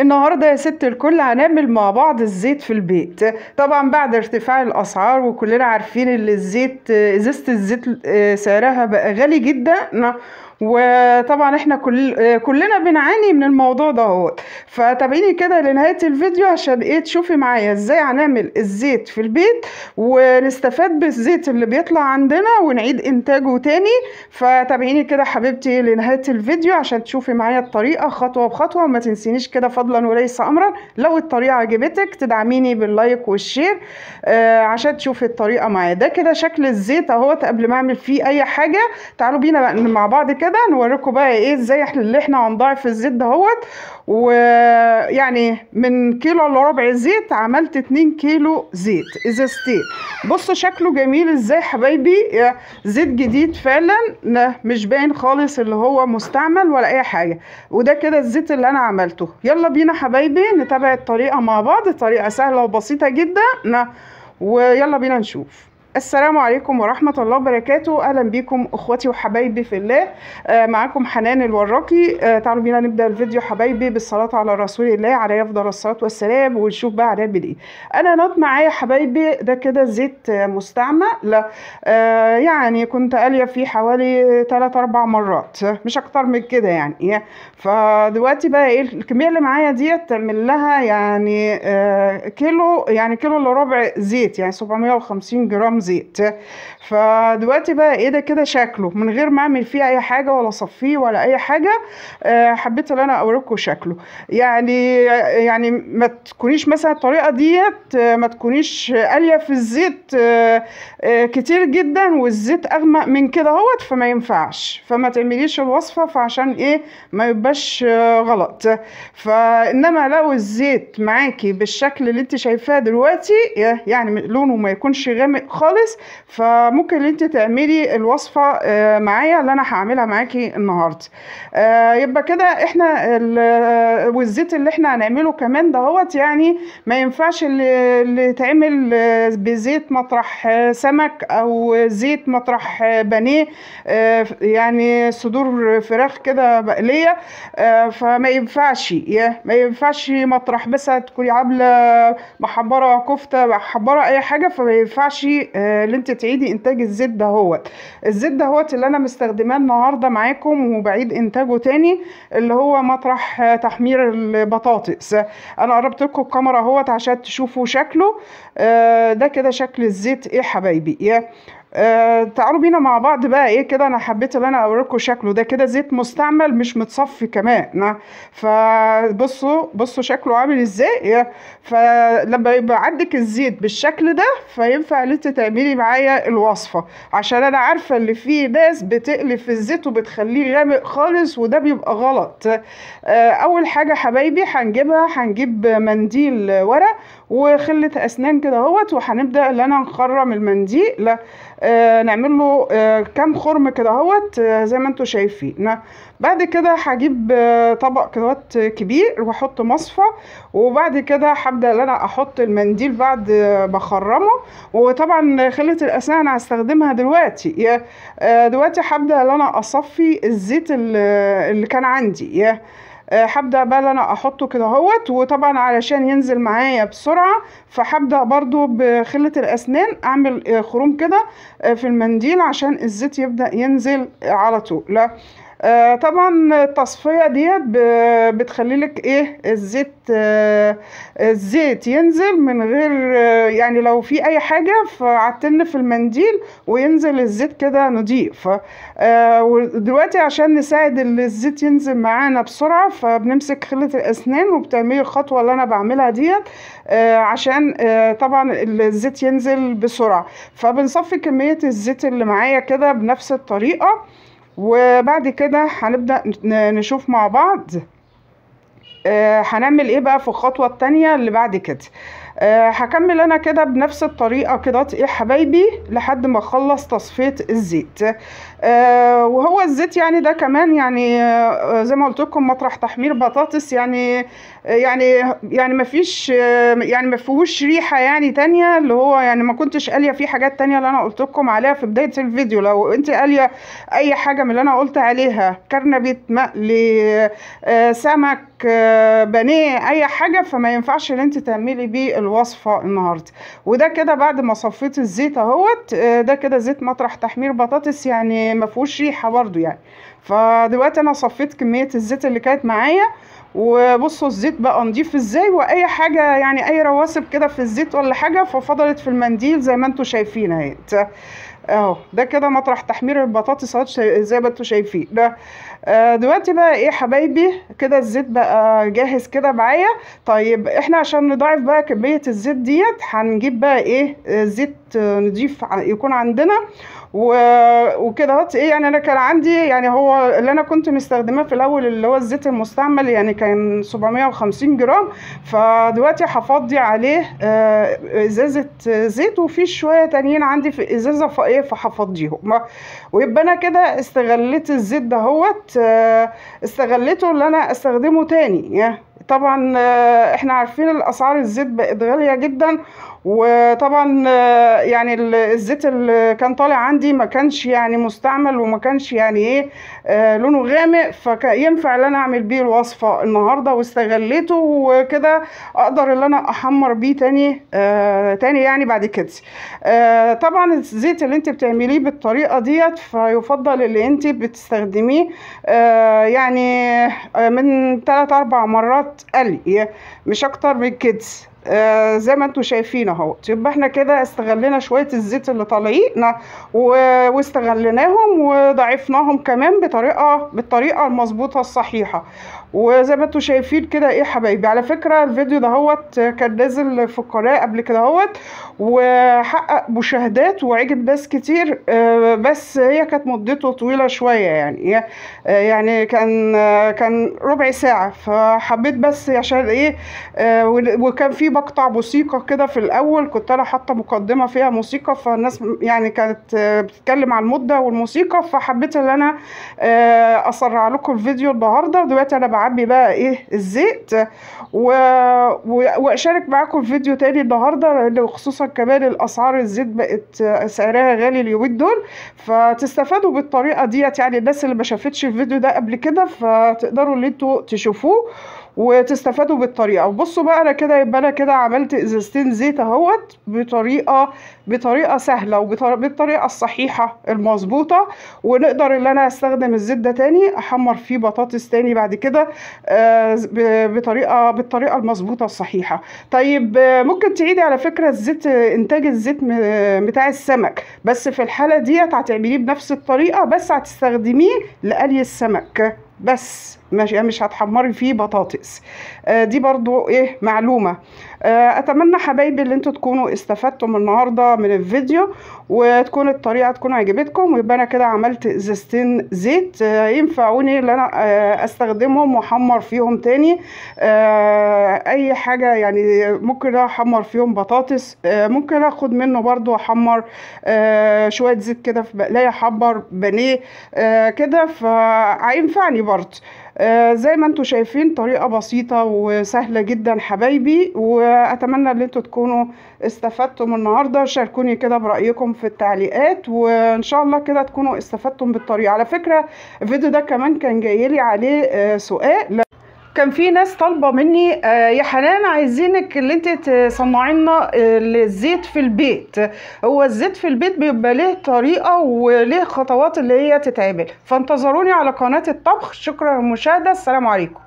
النهارده يا ست الكل هنعمل مع بعض الزيت في البيت طبعا بعد ارتفاع الاسعار وكلنا عارفين ان الزيت ازازه الزيت آه، سعرها بقى غالي جدا وطبعا احنا كل كلنا بنعاني من الموضوع دهوت فتابعيني كده لنهايه الفيديو عشان ايه تشوفي معايا ازاي هنعمل الزيت في البيت ونستفاد بالزيت اللي بيطلع عندنا ونعيد انتاجه تاني فتابعيني كده حبيبتي لنهايه الفيديو عشان تشوفي معايا الطريقه خطوه بخطوه وما تنسينيش كده فضلا وليس امرا لو الطريقه عجبتك تدعميني باللايك والشير آه عشان تشوفي الطريقه معايا ده كده شكل الزيت اهوت قبل ما اعمل فيه اي حاجه تعالوا بينا بقى مع بعض كده كده نوريكم بقى ايه ازاي احنا اللي احنا هنضاعف الزيت دهوت ويعني من كيلو الا ربع زيت عملت 2 كيلو زيت ازازتين بصوا شكله جميل ازاي حبايبي زيت جديد فعلا مش باين خالص اللي هو مستعمل ولا اي حاجه وده كده الزيت اللي انا عملته يلا بينا حبايبي نتابع الطريقه مع بعض طريقه سهله وبسيطه جدا ويلا بينا نشوف السلام عليكم ورحمة الله وبركاته أهلا بكم أخواتي وحبايبي في الله آه معاكم حنان الوراقي آه تعالوا بينا نبدأ الفيديو حبايبي بالصلاة على رسول الله عليه أفضل الصلاة والسلام ونشوف بقى هنعمل إيه أنا نط معايا حبايبي ده كده زيت مستعمل آه يعني كنت قالية فيه حوالي 3 أربع مرات مش أكتر من كده يعني فدلوقتي بقى إيه الكمية اللي معايا ديت تعمل لها يعني آه، كيلو يعني كيلو إلا ربع زيت يعني 750 جرام زيت فدلوقتي بقى ايه ده كده شكله من غير ما اعمل فيه اي حاجه ولا اصفيه ولا اي حاجه آه، حبيت ان انا اوريكم شكله يعني يعني ما تكونيش مثلا الطريقه ديت آه، ما تكونيش قاليه في الزيت آه، كتير جدا والزيت اغمق من كده اهوت فما ينفعش فما تعمليش الوصفه فعشان ايه ما يبقاش غلط فانما لو الزيت معاكي بالشكل اللي انت شايفاه دلوقتي يعني لونه ما يكونش غامق خالص خالص فممكن انت تعملي الوصفه آه، معايا اللي انا هعملها معاكي النهارده آه، يبقى كده احنا آه، والزيت اللي احنا هنعمله كمان دهوت يعني ما ينفعش اللي يتعمل بزيت مطرح سمك او زيت مطرح بانيه يعني صدور فراخ كده بقلية فما ينفعش ما ينفعش مطرح بس تكوني عامله محبره كفته محبره اي حاجه فما ينفعش آه، اللي انت تعيدي انتاج الزيت ده هو الزيت ده هو اللي انا مستخدماه النهارده معاكم وبعيد انتاجه تاني اللي هو مطرح آه، تحمير البطاطس انا قربت لكم الكاميرا هو عشان تشوفوا شكله آه، ده كده شكل الزيت ايه حبايبي آه، تعالوا بينا مع بعض بقى ايه كده انا حبيت اللي انا اوريكم شكله ده كده زيت مستعمل مش متصفي كمان فبصوا بصوا شكله عامل ازاي فلما يبقى عندك الزيت بالشكل ده فينفع ان انت تعملي معايا الوصفه عشان انا عارفه ان في ناس بتقلف الزيت وبتخليه غامق خالص وده بيبقى غلط آه، اول حاجه حبايبي هنجيبها هنجيب منديل ورق وخله اسنان كده اهوت وهنبدا ان انا نخرم المنديل آه، نعمل له آه، كام خرم كده اهوت آه، زي ما انتم شايفين بعد كده هجيب طبق كده كبير واحط مصفى وبعد كده هبدا ان انا احط المنديل بعد بخرمه وطبعا خله الاسنان هستخدمها دلوقتي دلوقتي هبدا ان انا اصفي الزيت اللي كان عندي آه، هبدا بقى اللي انا احطه كده اهوت وطبعا علشان ينزل معايا بسرعه فهبدا برضو بخله الاسنان اعمل آه، خروم كده آه، في المنديل عشان الزيت يبدا ينزل على طول آه طبعا التصفيه دي بتخلي لك ايه الزيت آه الزيت ينزل من غير آه يعني لو في اي حاجه فعتن في المنديل وينزل الزيت كده نضيف آه، ودلوقتي عشان نساعد الزيت ينزل معانا بسرعه فبنمسك خله الاسنان وبتعملي الخطوه اللي انا بعملها ديت آه، عشان آه، طبعا الزيت ينزل بسرعه فبنصفي كميه الزيت اللي معايا كده بنفس الطريقه وبعد كده هنبدأ نشوف مع بعض آه، هنعمل ايه بقى في الخطوة التانية اللي بعد كده آه، هكمل انا كده بنفس الطريقه كده يا حبايبي لحد ما اخلص تصفيه الزيت آه، وهو الزيت يعني ده كمان يعني آه، زي ما قلت لكم مطرح تحمير بطاطس يعني يعني يعني ما فيش يعني ما فيهوش ريحه يعني تانية اللي هو يعني ما كنتش قاليه في حاجات تانية اللي انا قلت لكم عليها في بدايه الفيديو لو انت قاليه اي حاجه من اللي انا قلت عليها كرنبيت مقلي سمك آه، بني اي حاجه فما ينفعش ان انت تعملي بيه الوصفه النهارده وده كده بعد ما صفيت الزيت اهوت آه، ده كده زيت مطرح تحمير بطاطس يعني ما فيهوش ريحه برضو يعني فدلوقتي انا صفيت كميه الزيت اللي كانت معايا وبصوا الزيت بقى نضيف ازاي واي حاجه يعني اي رواسب كده في الزيت ولا حاجه ففضلت في المنديل زي ما انتم شايفين اهي اهو ده كده مطرح تحمير البطاطس زي ما انتوا شايفين ده آه، دلوقتي بقى ايه حبايبي كده الزيت بقى جاهز كده معايا طيب احنا عشان نضاعف بقى كميه الزيت ديت هنجيب بقى ايه زيت نضيف يكون عندنا وكده اهوت ايه يعني انا كان عندي يعني هو اللي انا كنت مستخدماه في الاول اللي هو الزيت المستعمل يعني كان 750 جرام فدلوقتي هفضي عليه آه، ازازه زيت وفي شويه تانيين عندي في ازازه فائقه ايه فهفضيهم ويبقى انا كده استغليت الزيت دهوت آه، استغليته اللي انا استخدمه تاني طبعا آه، احنا عارفين الاسعار الزيت بقت غاليه جدا وطبعا آه، يعني الزيت اللي كان طالع عندي ما كانش يعني مستعمل وما كانش يعني ايه آه، لونه غامق فينفع ان انا اعمل بيه الوصفه النهارده واستغليته وكده اقدر ان انا احمر بيه تاني آه تاني يعني بعد كده آه طبعا الزيت اللي انت بتعمليه بالطريقه ديت فيفضل اللي انت بتستخدميه آه يعني آه، من 3 4 مرات قلي مش اكتر من كده آه، زي ما انتم شايفين اهو يبقى احنا كده استغلينا شويه الزيت اللي طالعين واستغلناهم وضعفناهم كمان بطريقه بالطريقه المظبوطه الصحيحه وزي ما انتم شايفين كده ايه حبايبي على فكره الفيديو دهوت كان نازل في القناه قبل كده اهوت وحقق مشاهدات وعجب ناس كتير آه، بس هي كانت مدته طويله شويه يعني آه، يعني كان آه، كان ربع ساعه فحبيت بس عشان ايه وكان في مقطع موسيقى كده في الاول كنت انا حاطه مقدمه فيها موسيقى فالناس يعني كانت بتتكلم على المده والموسيقى فحبيت ان انا اسرع لكم الفيديو النهارده دلوقتي انا بعد اعبي بقى ايه الزيت و... و... واشارك معاكم فيديو تاني النهارده لان خصوصا كمان الاسعار الزيت بقت سعرها غالي اليومين دول فتستفادوا بالطريقه ديت يعني الناس اللي ما شافتش الفيديو ده قبل كده فتقدروا ان انتوا تشوفوه وتستفادوا بالطريقه وبصوا بقى انا كده يبقى انا كده عملت ازازتين زيت اهوت بطريقه بطريقه سهله وبالطريقه الصحيحه المظبوطه ونقدر ان انا استخدم الزيت ده تاني احمر فيه بطاطس تاني بعد كده آه، بطريقه بالطريقه المظبوطه الصحيحه طيب ممكن تعيدي على فكره الزيت انتاج الزيت بتاع السمك بس في الحاله ديت هتعمليه بنفس الطريقه بس هتستخدميه لقلي السمك بس يعني مش هتحمري فيه بطاطس آه دي برضو ايه معلومة آه، اتمنى حبايبي اللي انتوا تكونوا استفدتم النهارده من الفيديو وتكون الطريقه تكون عجبتكم ويبقى انا كده عملت ازازتين زيت آه، ينفعوني ان انا آه، استخدمهم واحمر فيهم تاني اي حاجه يعني ممكن احمر فيهم بطاطس ممكن اخد منه برضو احمر شويه زيت كده في بقلايه احمر بانيه كده فهينفعني برضو آه، زي ما انتم شايفين طريقة بسيطة وسهلة جدا حبايبي واتمنى ان انتم تكونوا استفدتم النهاردة شاركوني كده برأيكم في التعليقات وان شاء الله كده تكونوا استفدتم بالطريقة على فكرة الفيديو ده كمان كان جايلي عليه آه، سؤال كان في ناس طالبه مني آه، يا حنان عايزينك اللي انت تصنعي لنا آه، الزيت في البيت هو الزيت في البيت بيبقى له طريقه وليه خطوات اللي هي تتعمل فانتظروني على قناه الطبخ شكرا للمشاهده السلام عليكم